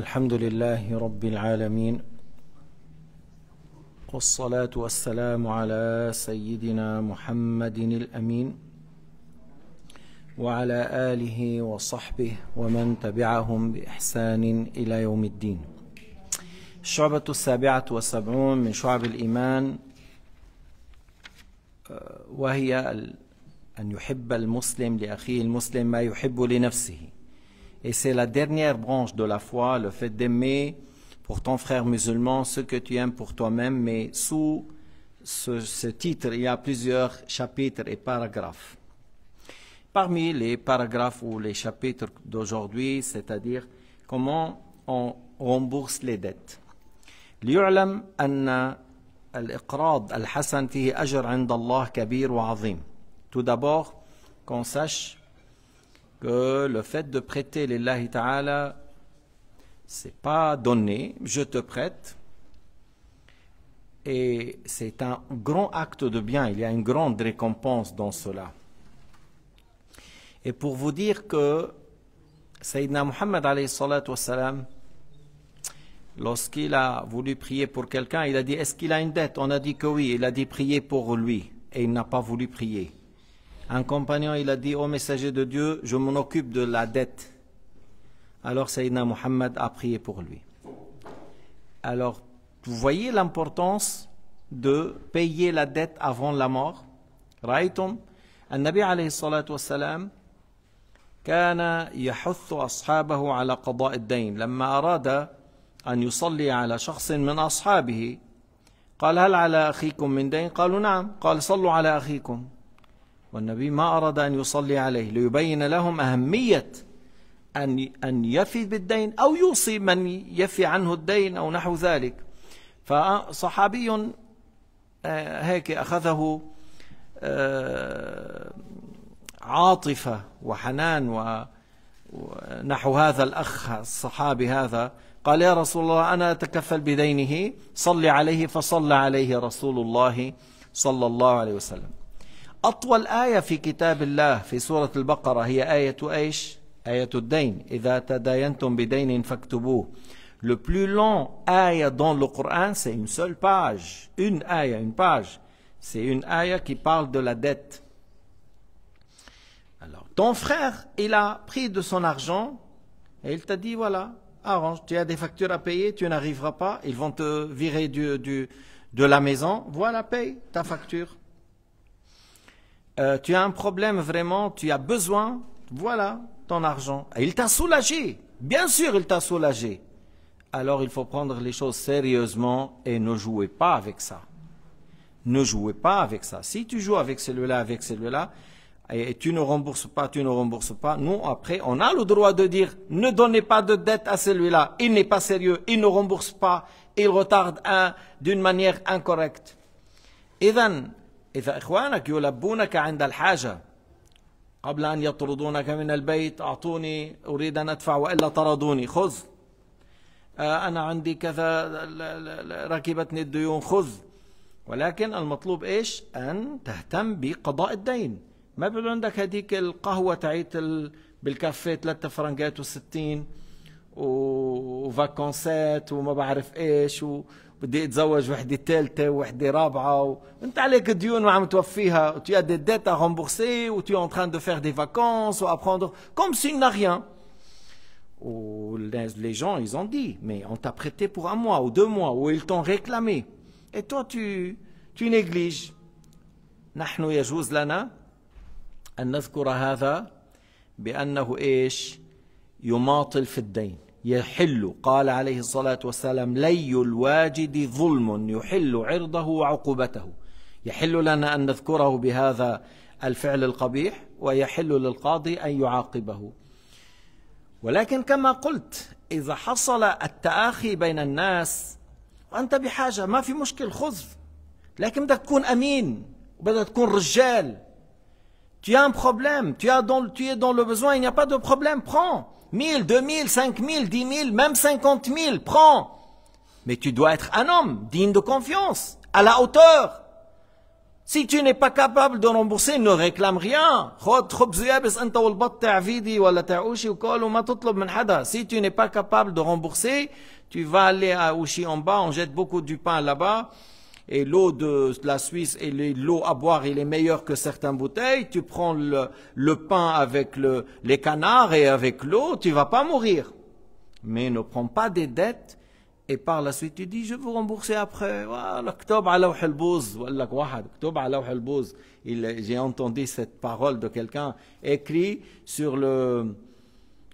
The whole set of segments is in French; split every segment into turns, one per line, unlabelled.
الحمد لله رب العالمين والصلاة والسلام على سيدنا محمد الأمين وعلى آله وصحبه ومن تبعهم بإحسان إلى يوم الدين الشعبة السابعة والسبعون من شعب الإيمان آه، وهي أن يحب المسلم لأخيه المسلم ما يحب لنفسه Et c'est la dernière branche de la foi, le fait d'aimer pour ton frère musulman ce que tu aimes pour toi-même, mais sous ce, titre, il y a plusieurs chapitres et paragraphes. Parmi les paragraphes ou les chapitres d'aujourd'hui, c'est-à-dire comment on rembourse les dettes. Tout d'abord, qu'on sache que le fait de prêter lillahi ta'ala, c'est pas donné, je te prête. Et c'est un grand acte de bien, il y a une grande récompense dans cela. Et pour vous dire que Sayyidina Muhammad lorsqu'il a voulu prier pour quelqu'un, il a dit Est-ce qu'il a une dette On a dit que oui. Il a dit prier pour lui. Et il n'a pas voulu prier. Un compagnon, il a dit, ô oh, messager de Dieu, je m'en occupe de la dette. Alors Sayyidina Muhammad a prié pour lui. Alors, vous voyez l'importance de payer la dette avant la mort. Raïtum, un nabi alayhi salatu wassalam, كان يحث أصحابه على قضاء الدين لما أراد أن يصلي على شخص من أصحابه قال هل على أخيكم من دين قالوا نعم قال صلوا على أخيكم والنبي ما أراد أن يصلي عليه ليبين لهم أهمية أن أن يفي بالدين أو يوصي من يفي عنه الدين أو نحو ذلك فصحابي آه، هيك أخذه آه، عاطفة وحنان ونحو هذا الأخ الصحابي هذا قال يا رسول الله أنا أتكفل بدينه صلي عليه فصلى عليه رسول الله صلى الله عليه وسلم Le plus long ayah dans le Coran, c'est une seule page. Une ayah, une page. C'est une ayah qui parle de la dette. Alors, ton frère, il a pris de son argent et il t'a dit, voilà, arrange, tu as des factures à payer, tu n'arriveras pas, ils vont te virer du, de la maison, voilà, paye ta facture. Euh, tu as un problème vraiment, tu as besoin, voilà ton argent. Et il t'a soulagé, bien sûr il t'a soulagé. Alors il faut prendre les choses sérieusement et ne jouez pas avec ça. Ne jouez pas avec ça. Si tu joues avec celui-là, avec celui-là, et tu ne rembourses pas, tu ne rembourses pas. Nous, après, on a le droit de dire, ne donnez pas de dette à celui-là. Il n'est pas sérieux, il ne rembourse pas, il retarde d'une manière incorrecte. Et إذا إخوانك يلبونك عند الحاجة قبل أن يطردونك من البيت أعطوني أريد أن أدفع وإلا طردوني خذ آه، أنا عندي كذا ركبتني الديون خذ ولكن المطلوب إيش أن تهتم بقضاء الدين ما بيقول عندك هذيك القهوة تعيت بالكافيه 3 فرنجات و60 وفاكونسات وما بعرف ايش و... بدي اتزوج وحده ثالثه وحده رابعه و... انت عليك ديون ما عم توفيها تي دي ديت ا رمبورسي وتي ان تران دو فير دي فاكونس و ابروندر كوم سي نا ريان و لي جون ils ont dit mais on t'a prêté pour un mois ou deux mois ou ils t'ont réclamé et تو tu tu négliges نحن يجوز لنا ان نذكر هذا بانه ايش يماطل في الدين يحل قال عليه الصلاة والسلام لي الواجد ظلم يحل عرضه وعقوبته يحل لنا أن نذكره بهذا الفعل القبيح ويحل للقاضي أن يعاقبه ولكن كما قلت إذا حصل التآخي بين الناس وأنت بحاجة ما في مشكل خذ لكن بدك تكون أمين وبدك تكون رجال Tu as un problème, tu as dans, tu es dans le besoin, il n'y a pas de problème, prends. 1000, 2000, 5000, 10 000, même 50 000, prends. Mais tu dois être un homme digne de confiance, à la hauteur. Si tu n'es pas capable de rembourser, ne réclame rien. Si tu n'es pas capable de rembourser, tu vas aller à Oushi en bas, on jette beaucoup du pain là-bas et l'eau de, la Suisse et l'eau à boire, il est meilleur que certaines bouteilles. Tu prends le, pain avec les canards et avec l'eau, tu vas pas mourir. Mais ne prends pas des dettes et par la suite tu dis je vais vous rembourser après. J'ai entendu cette parole de quelqu'un écrit sur le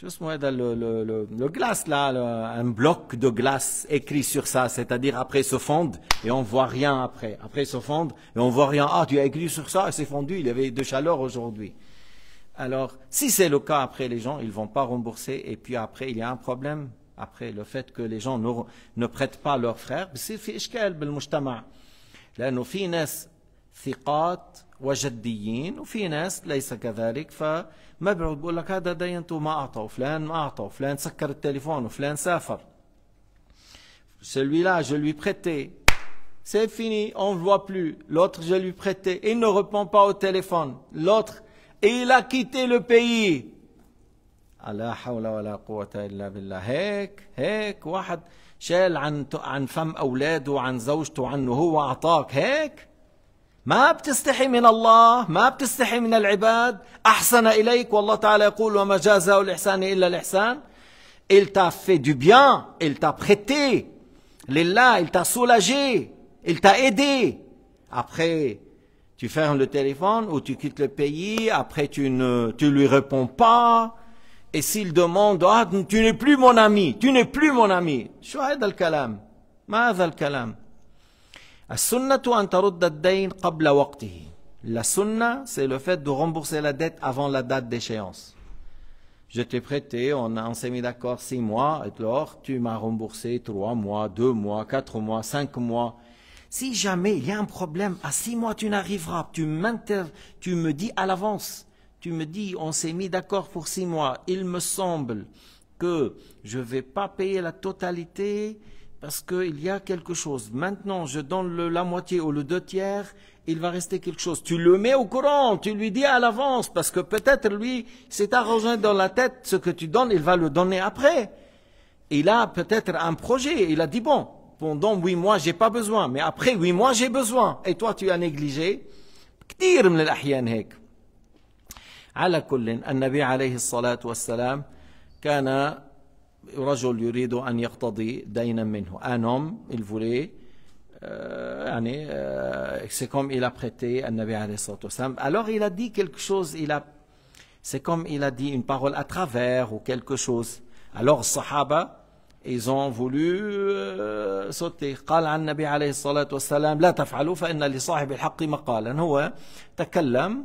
Juste moi, le, le, le, glace là, un bloc de glace écrit sur ça, c'est-à-dire après se fonde et on voit rien après. Après se fonde et on voit rien. Ah, tu as écrit sur ça, et c'est fondu, il y avait de chaleur aujourd'hui. Alors, si c'est le cas, après les gens, ils ne vont pas rembourser et puis après, il y a un problème. Après, le fait que les gens ne, ne prêtent pas leurs frères, c'est ما بيقعد بيقول لك هذا دينته ما اعطى وفلان ما اعطى وفلان سكر التليفون وفلان سافر celui-là je lui prêtais c'est fini on ne voit plus l'autre je lui prêtais il ne répond pas au téléphone l'autre il a quitté le pays لا حول ولا قوة إلا بالله هيك هيك واحد شال عن عن فم أولاده وعن زوجته وعنه هو أعطاك هيك Il t'a fait du bien, il t'a prêté, il t'a soulagé, il t'a aidé. Après, tu fermes le téléphone ou tu quittes le pays, après tu ne tu lui réponds pas. Et s'il demande, ah, tu n'es plus mon ami, tu n'es plus mon ami. شو هذا الكلام؟ ما هذا la sunna, c'est le fait de rembourser la dette avant la date d'échéance. Je t'ai prêté, on, s'est mis d'accord six mois, et alors tu m'as remboursé trois mois, deux mois, quatre mois, cinq mois. Si jamais il y a un problème, à six mois tu n'arriveras, tu, tu me dis à l'avance, tu me dis on s'est mis d'accord pour six mois, il me semble que je ne vais pas payer la totalité parce qu'il y a quelque chose. Maintenant, je donne la moitié ou le deux tiers, il va rester quelque chose. Tu le mets au courant, tu lui dis à l'avance, parce que peut-être lui s'est arrangé dans la tête ce que tu donnes, il va le donner après. Il a peut-être un projet, il a dit bon, pendant huit mois j'ai pas besoin, mais après huit mois j'ai besoin. Et toi tu as négligé. رجل يريد ان يقتضي دينا منه ان هوم فولي يعني سي كوم الى بريتي النبي عليه الصلاه والسلام الوغ الى دي كلك شوز الى سي كوم الى دي اون بارول اترافير او كلك شوز الوغ الصحابه ils ont voulu euh, sauter قال عن النبي عليه الصلاه والسلام لا تفعلوا فان لصاحب الحق مقالا هو تكلم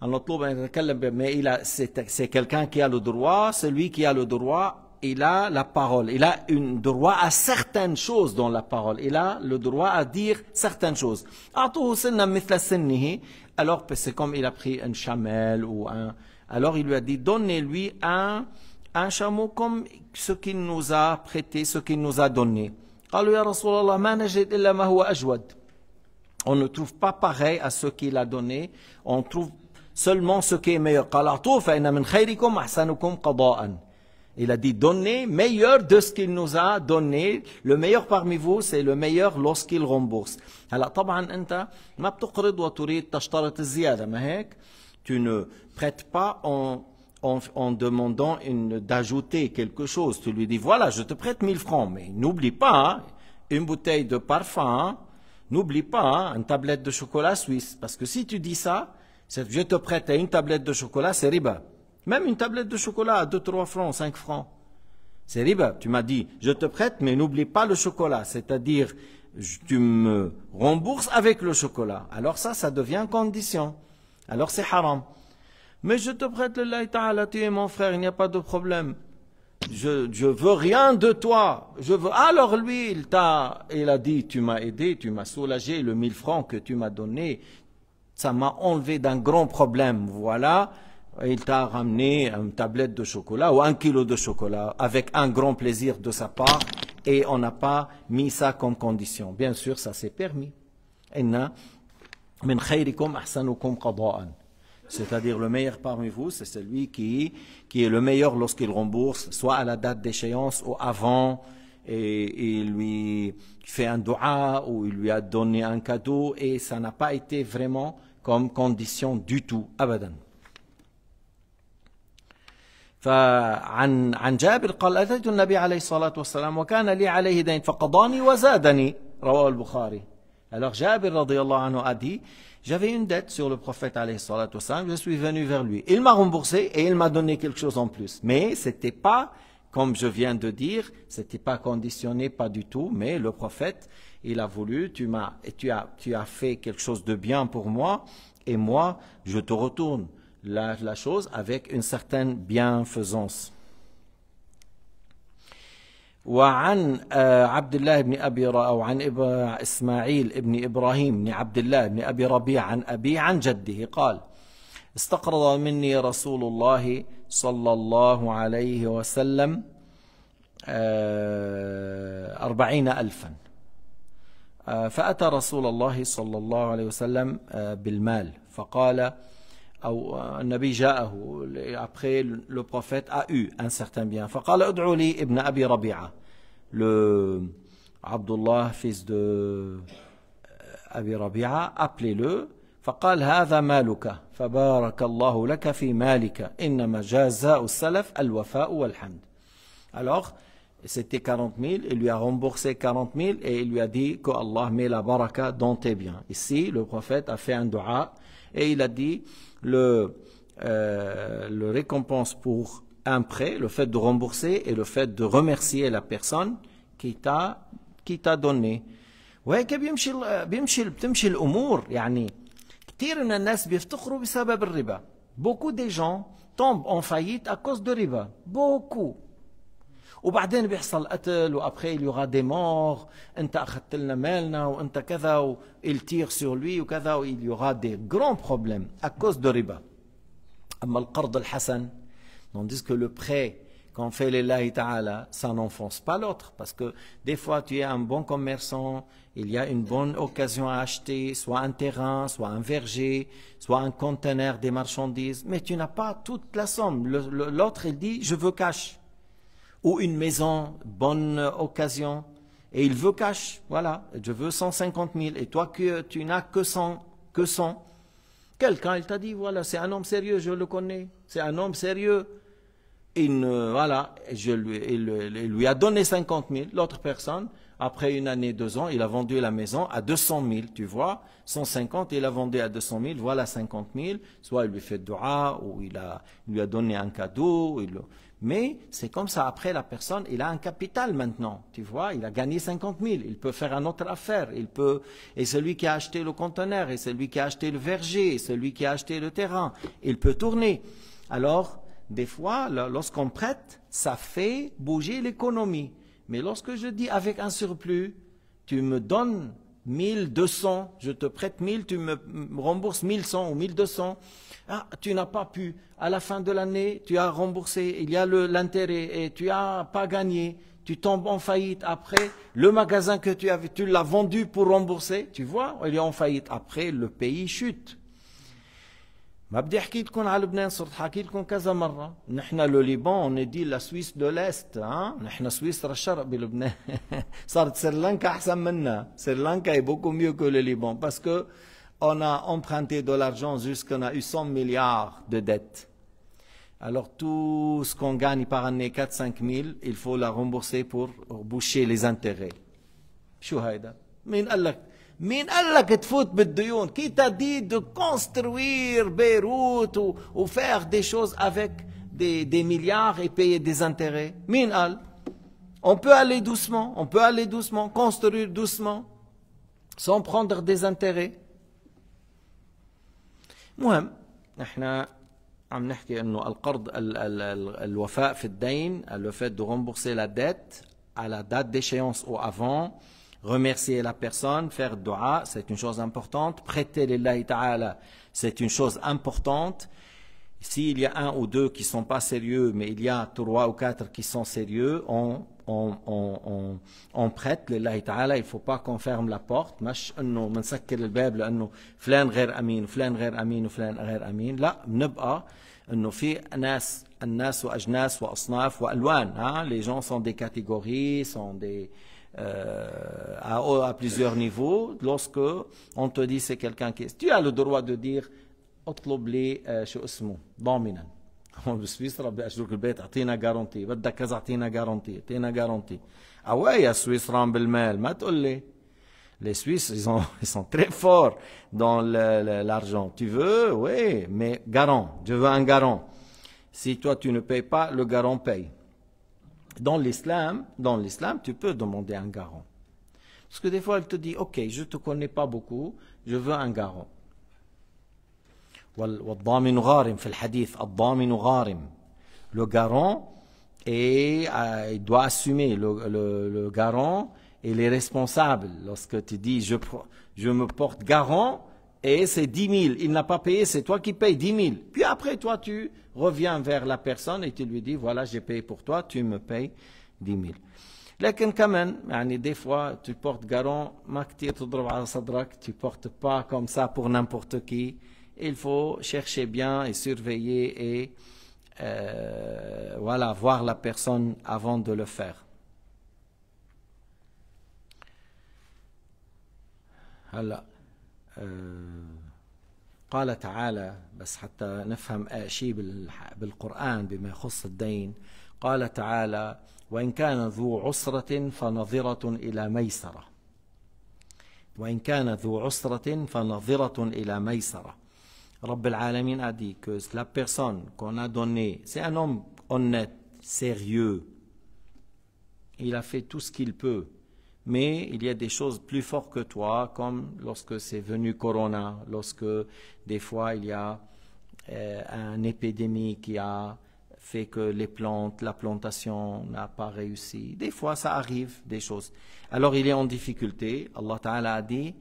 Ben, mais c'est quelqu'un qui a le droit, celui qui a le droit, il a la parole, il a le droit à certaines choses dans la parole, il a le droit à dire certaines choses. Alors c'est comme il a pris une chamelle Alors il lui a dit, donnez-lui un, un chameau comme ce qu'il nous a prêté, ce qu'il nous a donné. On ne trouve pas pareil à ce qu'il a donné, on trouve seulement ce qui est meilleur. Il a dit donnez meilleur de ce qu'il nous a donné. Le meilleur parmi vous, c'est le meilleur lorsqu'il rembourse. Alors, Tu ne prêtes pas en, en demandant d'ajouter quelque chose. Tu lui dis voilà, je te prête 1000 francs, mais n'oublie pas hein, une bouteille de parfum, hein. n'oublie pas hein, une tablette de chocolat suisse, parce que si tu dis ça, je te prête une tablette de chocolat, c'est riba. Même une tablette de chocolat à 2, 3 francs, 5 francs. C'est riba. Tu m'as dit, je te prête, mais n'oublie pas le chocolat. C'est-à-dire, tu me rembourses avec le chocolat. Alors ça, ça devient condition. Alors c'est haram. Mais je te prête le ta'ala, tu es mon frère, il n'y a pas de problème. Je, je veux rien de toi. Je veux. Alors lui, il t'a, il a dit, tu m'as aidé, tu m'as soulagé, le mille francs que tu m'as donné, ça m'a enlevé d'un grand problème. Voilà, il t'a ramené une tablette de chocolat ou un kilo de chocolat avec un grand plaisir de sa part et on n'a pas mis ça comme condition. Bien sûr, ça s'est permis. C'est-à-dire le meilleur parmi vous, c'est celui qui, qui est le meilleur lorsqu'il rembourse, soit à la date d'échéance ou avant et il lui fait un doua ou il lui a donné un cadeau et ça n'a pas été vraiment comme condition du tout, abadan. Alors Jabir a dit, j'avais une dette sur le prophète je suis venu vers lui. Il m'a remboursé et il m'a donné quelque chose en plus. Mais ce n'était pas comme je viens de dire, c'était pas conditionné, pas du tout, mais le prophète, il a voulu, tu m'as, tu as, tu as fait quelque chose de bien pour moi, et moi, je te retourne la, la chose avec une certaine bienfaisance. وعن عبد الله بن أبي أو عن إسماعيل بن إبراهيم بن عبد الله بن أبي ربيع عن أبي عن جده قال استقرض مني رسول الله صلى الله عليه وسلم أربعين ألفا آه، فأتى رسول الله صلى الله عليه وسلم آه، بالمال فقال أو آه، النبي جاءه après le prophète a eu un certain bien فقال ادعو لي ابن أبي ربيعة le الله fils de أبي appelez-le alors c'était 40 000 il lui a remboursé 40 000 et il lui a dit que Allah met la baraka dans tes biens ici le prophète a fait un dua et il a dit le, euh, le récompense pour un prêt, le fait de rembourser et le fait de remercier la personne qui t'a qui t'a donné. que l'amour كثير من الناس بيفتقروا بسبب الربا بوكو دي جون تومب اون فايت ا كوز دو ربا بوكو وبعدين بيحصل قتل وابخي يوغا دي مور انت اخذت لنا مالنا وانت كذا و تيغ سور لوي وكذا و يوغا دي غران بروبليم اكوز دو ربا اما القرض الحسن نون ديز لو بري quand on fait les ta'ala, ça n'enfonce pas l'autre. Parce que des fois, tu es un bon commerçant, il y a une bonne occasion à acheter, soit un terrain, soit un verger, soit un conteneur des marchandises, mais tu n'as pas toute la somme. L'autre, il dit, je veux cash. Ou une maison, bonne occasion, et il veut cash, voilà, je veux 150 000, et toi, que, tu n'as que 100, que 100. Quelqu'un, il t'a dit, voilà, c'est un homme sérieux, je le connais, c'est un homme sérieux, voilà, je lui, il, lui a donné 50 000. L'autre personne, après une année, deux ans, il a vendu la maison à 200 000, tu vois. 150, il a vendu à 200 000, voilà 50 000. Soit il lui fait dua, ou il, a, lui a donné un cadeau. mais c'est comme ça, après la personne, il a un capital maintenant, tu vois, il a gagné 50 000, il peut faire un autre affaire, il peut, et celui qui a acheté le conteneur, et celui qui a acheté le verger, et celui qui a acheté le terrain, il peut tourner. Alors, des fois, lorsqu'on prête, ça fait bouger l'économie. Mais lorsque je dis avec un surplus, tu me donnes 1200, je te prête 1000, tu me rembourses 1100 ou 1200. Ah, tu n'as pas pu. À la fin de l'année, tu as remboursé, il y a l'intérêt et tu n'as pas gagné. Tu tombes en faillite après. Le magasin que tu avais, tu l'as vendu pour rembourser. Tu vois, il est en faillite. Après, le pays chute. ما بدي احكي لكم على لبنان صرت حاكي لكم كذا مره نحن لو ليبون ندي لا سويس دو ليست ها نحن سويسرا الشرق بلبنان صارت سريلانكا احسن منا سريلانكا اي بوكو ميو كو لو ليبون باسكو اون ا امبرانتي دو لارجون جوسك a eu 100 مليار دو ديت Alors tout ce qu'on gagne par année, 4-5 000, il faut la rembourser pour boucher les intérêts. شو هيدا؟ مين قال لك qui t'a dit de construire Beyrouth ou faire des choses avec des, milliards et payer des intérêts on peut aller doucement on peut aller doucement construire doucement sans prendre des intérêts مهم احنا عم نحكي le fait de rembourser la dette à la date d'échéance ou avant Remercier la personne, faire dua, c'est une chose importante. Prêter l'Illahi Ta'ala, c'est une chose importante. S'il y a un ou deux qui sont pas sérieux, mais il y a trois ou quatre qui sont sérieux, on, on, on, on, on prête l'Illahi Ta'ala. Il faut pas qu'on ferme la porte. مش انه منسكر الباب لانه amin, غير امين وفلان غير la وفلان Là, امين. fi بنبقى anas في ajnas الناس asnaf واصناف alwan. ها hein, les gens sont des catégories sont des euh, à, à, plusieurs niveaux. Lorsque on te dit c'est quelqu'un qui est... Tu as le droit de dire « اطلب لي شو اسمه ضامنا هون بسويسرا garantie. اشترك البيت اعطينا garantie. بدك كذا garantie ah ouais جارونتي اوايا السويسران mal ما تقول لي les Suisses, ils, ont, ils, sont très forts dans l'argent. Tu veux, oui, mais garant, je veux un garant. Si toi, tu ne payes pas, le garant paye. Dans l'islam, dans l'islam, tu peux demander un garant. Parce que des fois, elle te dit, OK, je ne te connais pas beaucoup, je veux un garant. Le garant, et, euh, il doit assumer. Le, garant, il est responsable. Lorsque tu dis, je, je me porte garant, et c'est 10 000. Il n'a pas payé, c'est toi qui payes 10 000. Puis après, toi, tu reviens vers la personne et tu lui dis, voilà, j'ai payé pour toi, tu me payes 10 000. يعني des fois tu portes garant tu ne tu portes pas comme ça pour n'importe qui il faut chercher bien et surveiller et euh, voilà voir la personne avant de le faire Voilà. آه، قال تعالى بس حتى نفهم شيء بالقرآن بما يخص الدين قال تعالى وإن كان ذو عسرة فنظرة إلى ميسرة وإن كان ذو عسرة فنظرة إلى ميسرة رب العالمين a dit que la personne qu'on a donnée, c'est un homme honnête, sérieux. Il a fait tout ce qu'il peut. mais il y a des choses plus fortes que toi, comme lorsque c'est venu Corona, lorsque des fois il y a euh, une épidémie qui a fait que les plantes, la plantation n'a pas réussi. Des fois, ça arrive, des choses. Alors, il est en difficulté. Allah Ta'ala a dit,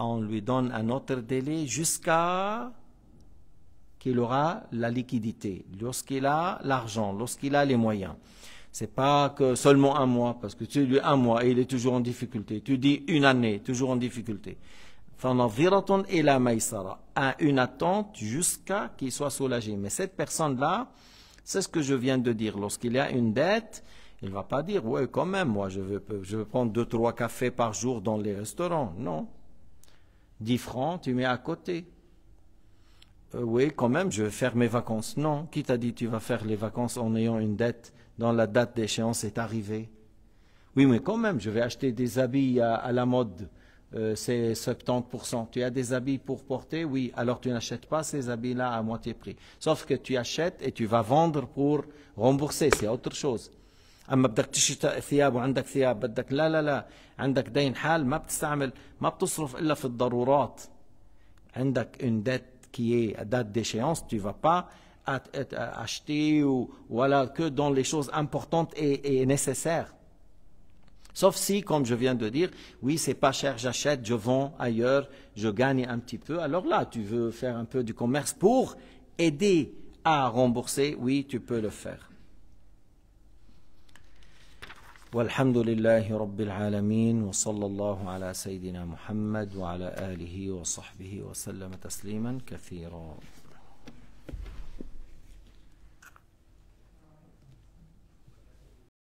on lui donne un autre délai jusqu'à qu'il aura la liquidité, lorsqu'il a l'argent, lorsqu'il a les moyens. C'est pas que seulement un mois, parce que tu lui un mois et il est toujours en difficulté. Tu dis une année, toujours en difficulté. A une attente jusqu'à qu'il soit soulagé. Mais cette personne-là, c'est ce que je viens de dire. Lorsqu'il y a une dette, il ne va pas dire, ouais, quand même, moi, je veux, je veux prendre deux, trois cafés par jour dans les restaurants. Non. Dix francs, tu mets à côté. Euh, oui, quand même, je vais faire mes vacances. Non, qui t'a dit tu vas faire les vacances en ayant une dette dont la date d'échéance est arrivée Oui, mais quand même, je vais acheter des habits à, la mode. Euh, c'est 70%. Tu as des habits pour porter Oui, alors tu n'achètes pas ces habits-là à moitié prix. Sauf que tu achètes et tu vas vendre pour rembourser, c'est autre chose. عندك دين حال qui est à date d'échéance, tu ne vas pas acheter ou voilà que dans les choses importantes et, nécessaires. Sauf si, comme je viens de dire, oui, c'est pas cher, j'achète, je vends ailleurs, je gagne un petit peu. Alors là, tu veux faire un peu du commerce pour aider à rembourser, oui, tu peux le faire. والحمد لله رب العالمين وصلى الله على سيدنا محمد وعلى آله وصحبه وسلم تسليما كثيرا